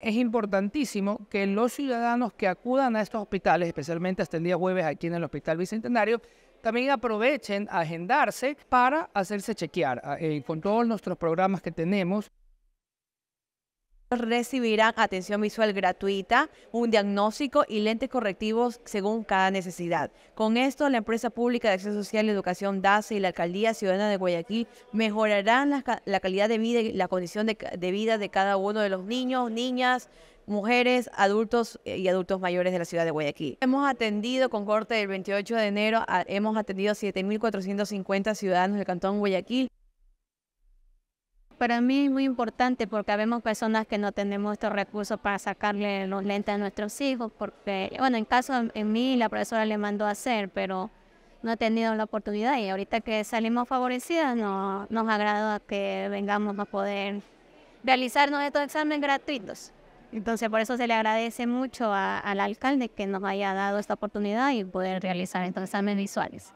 es importantísimo que los ciudadanos que acudan a estos hospitales, especialmente hasta el día jueves aquí en el Hospital Bicentenario, también aprovechen a agendarse para hacerse chequear. Eh, con todos nuestros programas que tenemos, recibirán atención visual gratuita, un diagnóstico y lentes correctivos según cada necesidad. Con esto, la empresa pública de acceso social y educación DASE y la alcaldía ciudadana de Guayaquil mejorarán la, calidad de vida y la condición de, vida de cada uno de los niños, niñas, mujeres, adultos eh, y adultos mayores de la ciudad de Guayaquil. Hemos atendido con corte del 28 de enero, a, hemos atendido 7.450 ciudadanos del Cantón Guayaquil para mí es muy importante porque vemos personas que no tenemos estos recursos para sacarle los lentes a nuestros hijos, porque, bueno, en caso en mí la profesora le mandó a hacer, pero no he tenido la oportunidad y ahorita que salimos favorecidas no, nos agrada que vengamos a poder realizarnos estos exámenes gratuitos. Entonces por eso se le agradece mucho al alcalde que nos haya dado esta oportunidad y poder realizar estos exámenes visuales.